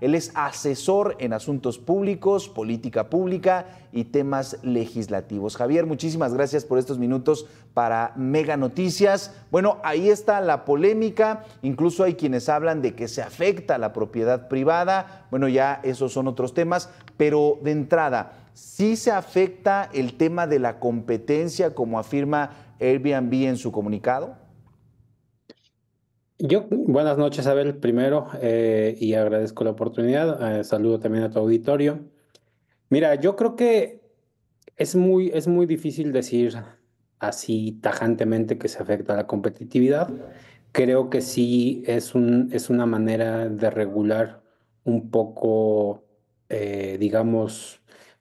él es asesor en asuntos públicos, política pública y temas legislativos. Javier, muchísimas gracias por estos minutos para Mega Noticias. Bueno, ahí está la polémica, incluso hay quienes hablan de que se afecta la propiedad privada, bueno, ya esos son otros temas, pero de entrada, sí se afecta el tema de la competencia, como afirma Airbnb en su comunicado? Yo, buenas noches, Abel, primero, eh, y agradezco la oportunidad. Eh, saludo también a tu auditorio. Mira, yo creo que es muy, es muy difícil decir así tajantemente que se afecta a la competitividad. Creo que sí es, un, es una manera de regular un poco, eh, digamos,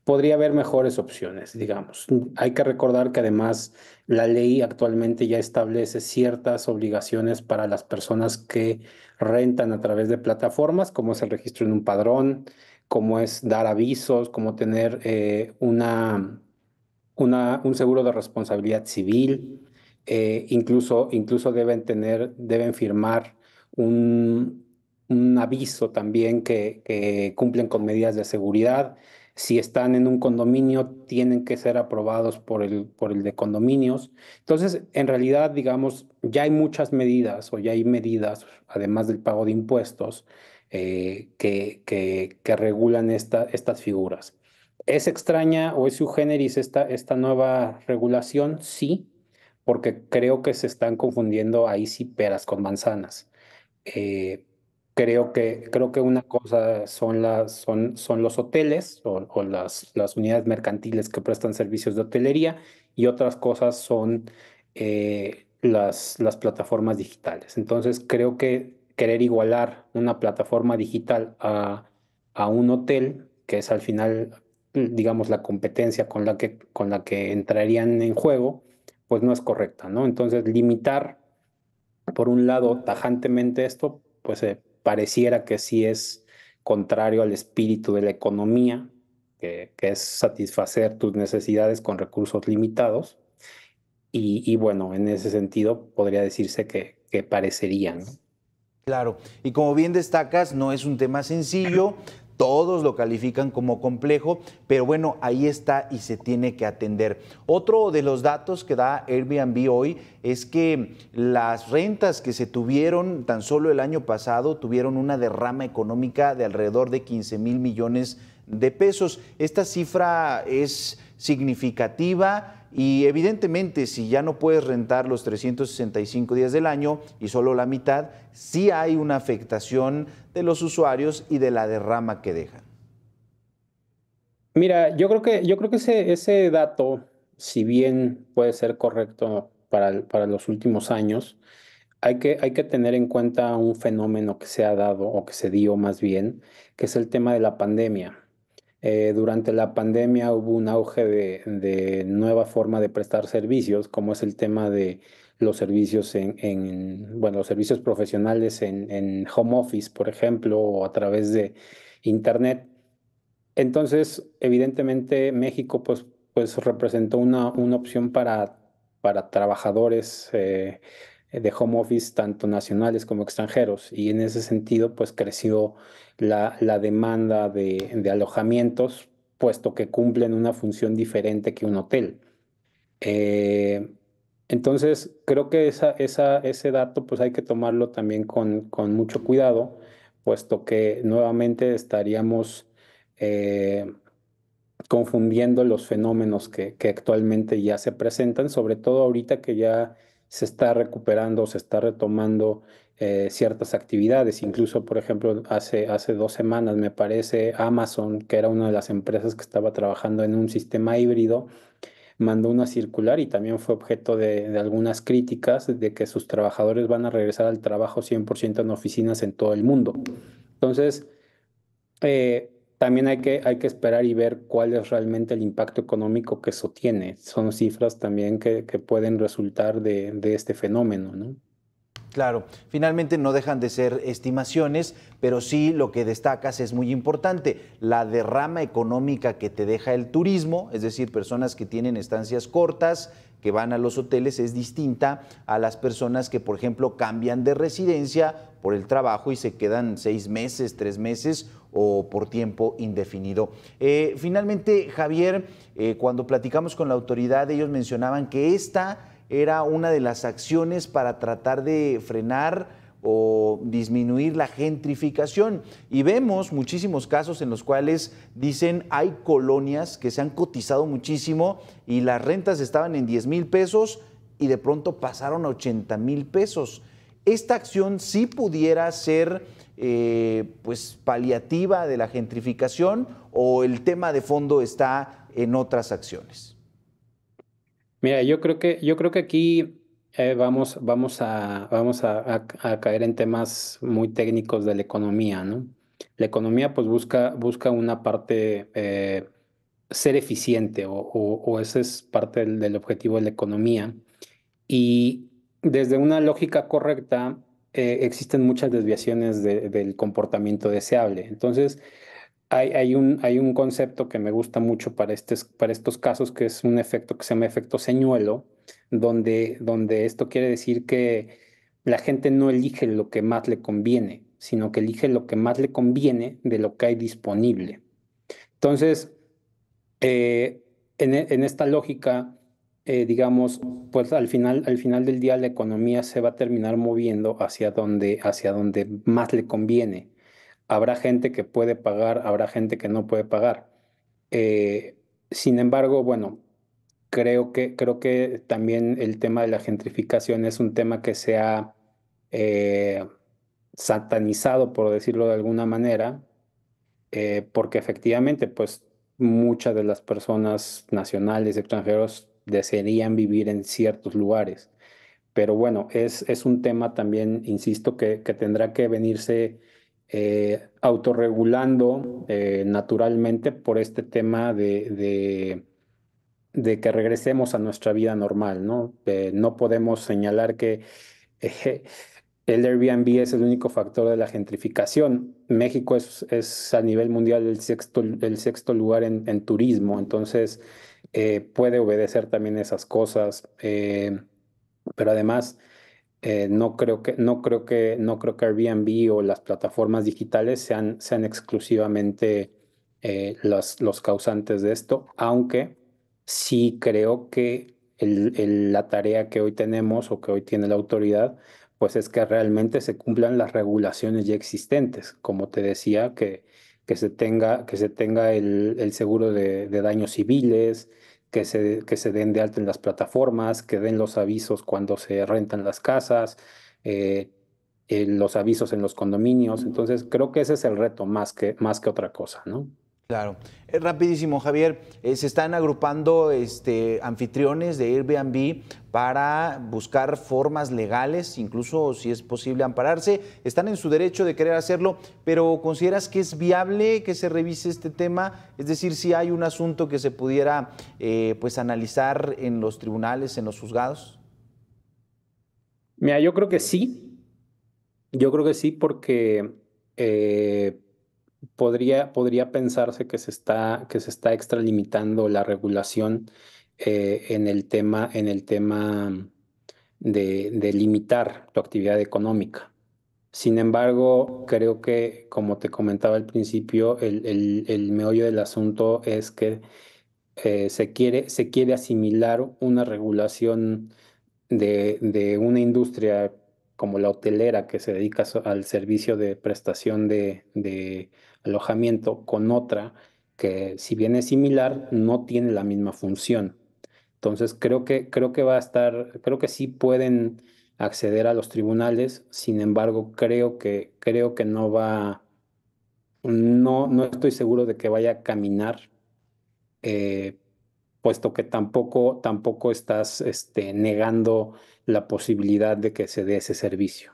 podría haber mejores opciones, digamos. Hay que recordar que además la ley actualmente ya establece ciertas obligaciones para las personas que rentan a través de plataformas, como es el registro en un padrón, como es dar avisos, como tener eh, una, un seguro de responsabilidad civil. Eh, incluso, incluso deben tener, deben firmar un, aviso también que cumplen con medidas de seguridad si están en un condominio, tienen que ser aprobados por el, por el de condominios. Entonces, en realidad, digamos, ya hay muchas medidas o ya hay medidas, además del pago de impuestos, eh, que, que, que, regulan esta, estas figuras. ¿Es extraña o es su generis esta, esta nueva regulación? Sí, porque creo que se están confundiendo ahí sí peras con manzanas. Eh, Creo que, creo que una cosa son, las, son, son los hoteles o, las, las, unidades mercantiles que prestan servicios de hotelería y otras cosas son eh, las, las plataformas digitales. Entonces creo que querer igualar una plataforma digital a, un hotel, que es al final, digamos, la competencia con la que, con la que entrarían en juego, pues no es correcta, ¿no? Entonces limitar, por un lado, tajantemente esto, pues eh, pareciera que sí es contrario al espíritu de la economía, que, es satisfacer tus necesidades con recursos limitados. Y, bueno, en ese sentido podría decirse que, que parecería, Claro, y como bien destacas, no es un tema sencillo, todos lo califican como complejo, pero bueno, ahí está y se tiene que atender. Otro de los datos que da Airbnb hoy es que las rentas que se tuvieron tan solo el año pasado tuvieron una derrama económica de alrededor de 15 mil millones de pesos. Esta cifra es significativa y evidentemente, si ya no puedes rentar los 365 días del año y solo la mitad, sí hay una afectación de los usuarios y de la derrama que dejan. Mira, yo creo que, yo creo que ese, ese dato, si bien puede ser correcto para, para los últimos años, hay que, hay que tener en cuenta un fenómeno que se ha dado o que se dio más bien, que es el tema de la pandemia. Eh, durante la pandemia hubo un auge de, nueva forma de prestar servicios, como es el tema de los servicios en, en los servicios profesionales en, en, home office, por ejemplo, o a través de internet. Entonces, evidentemente, México pues, pues representó una, una opción para, para trabajadores eh, eh, de home office, tanto nacionales como extranjeros. Y en ese sentido, pues creció la, la demanda de, alojamientos, puesto que cumplen una función diferente que un hotel. Eh, entonces, creo que esa, ese dato pues hay que tomarlo también con, con mucho cuidado, puesto que nuevamente estaríamos eh, confundiendo los fenómenos que, que, actualmente ya se presentan, sobre todo ahorita que ya se está recuperando, se está retomando eh, ciertas actividades. Incluso, por ejemplo, hace, hace dos semanas, me parece, Amazon, que era una de las empresas que estaba trabajando en un sistema híbrido, mandó una circular y también fue objeto de, de, algunas críticas de que sus trabajadores van a regresar al trabajo 100% en oficinas en todo el mundo. Entonces, eh, también hay que, hay que esperar y ver cuál es realmente el impacto económico que eso tiene. Son cifras también que, pueden resultar de, de, este fenómeno, ¿no? Claro, finalmente no dejan de ser estimaciones, pero sí lo que destacas es muy importante, la derrama económica que te deja el turismo, es decir, personas que tienen estancias cortas, que van a los hoteles, es distinta a las personas que, por ejemplo, cambian de residencia por el trabajo y se quedan seis meses, tres meses o por tiempo indefinido. Eh, finalmente, Javier, eh, cuando platicamos con la autoridad, ellos mencionaban que esta era una de las acciones para tratar de frenar o disminuir la gentrificación. Y vemos muchísimos casos en los cuales dicen hay colonias que se han cotizado muchísimo y las rentas estaban en 10 mil pesos y de pronto pasaron a 80 mil pesos esta acción sí pudiera ser eh, pues, paliativa de la gentrificación o el tema de fondo está en otras acciones? Mira, yo creo que, yo creo que aquí eh, vamos, vamos, a, vamos a, caer en temas muy técnicos de la economía, ¿no? La economía pues busca, busca una parte, eh, ser eficiente o, ese es parte del, del objetivo de la economía. Y desde una lógica correcta eh, existen muchas desviaciones del comportamiento deseable. Entonces, hay, un, hay un concepto que me gusta mucho para, para estos casos, que es un efecto que se llama efecto señuelo, donde, donde esto quiere decir que la gente no elige lo que más le conviene, sino que elige lo que más le conviene de lo que hay disponible. Entonces, eh, en esta lógica, eh, digamos, pues al final, al final del día la economía se va a terminar moviendo hacia donde, hacia donde más le conviene. Habrá gente que puede pagar, habrá gente que no puede pagar. Eh, sin embargo, bueno, creo que, creo que también el tema de la gentrificación es un tema que se ha eh, satanizado, por decirlo de alguna manera, porque efectivamente, pues muchas de las personas nacionales, extranjeros, desearían vivir en ciertos lugares. Pero bueno, es, es un tema también, insisto, que, que tendrá que venirse eh, autorregulando eh, naturalmente por este tema de, de, que regresemos a nuestra vida normal, ¿no? Eh, no podemos señalar que el Airbnb es el único factor de la gentrificación. México es, es a nivel mundial el sexto, el sexto lugar en turismo, entonces eh, puede obedecer también esas cosas, eh, pero además eh, no creo que no creo que no creo que Airbnb o las plataformas digitales sean sean exclusivamente los causantes de esto, aunque sí creo que la tarea que hoy tenemos o que hoy tiene la autoridad pues es que realmente se cumplan las regulaciones ya existentes, como te decía que que se tenga, que se tenga el, seguro de, daños civiles, que se, que se den de alta en las plataformas, que den los avisos cuando se rentan las casas, eh, eh, los avisos en los condominios. Entonces, creo que ese es el reto más que, más que otra cosa, ¿no? Claro. Eh, rapidísimo, Javier. Eh, se están agrupando este, anfitriones de Airbnb para buscar formas legales, incluso si es posible ampararse. Están en su derecho de querer hacerlo, pero ¿consideras que es viable que se revise este tema? Es decir, si hay un asunto que se pudiera eh, pues, analizar en los tribunales, en los juzgados. Mira, yo creo que sí. Yo creo que sí porque podría, pensarse que se, está, que se está extralimitando la regulación eh, en el tema, en el tema de, limitar tu actividad económica. Sin embargo, creo que, como te comentaba al principio, el, meollo del asunto es que eh, se, quiere, se quiere asimilar una regulación de, de una industria como la hotelera que se dedica al servicio de prestación de, alojamiento con otra que si bien es similar, no tiene la misma función. Entonces creo que, creo que va a estar, creo que sí pueden acceder a los tribunales, sin embargo, creo que, creo que no va, no, no estoy seguro de que vaya a caminar, eh, puesto que tampoco, tampoco estás este, negando la posibilidad de que se dé ese servicio.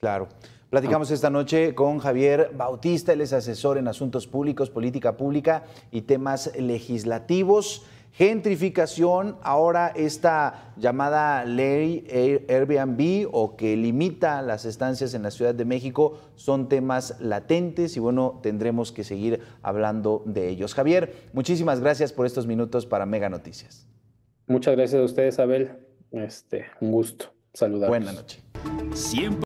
Claro. Ah. Platicamos esta noche con Javier Bautista, él es asesor en asuntos públicos, política pública y temas legislativos. Gentrificación, ahora esta llamada ley Airbnb o que limita las estancias en la Ciudad de México son temas latentes y bueno, tendremos que seguir hablando de ellos. Javier, muchísimas gracias por estos minutos para Mega Noticias. Muchas gracias a ustedes, Abel. Este, un gusto. Saludar. Buenas noches. Siempre.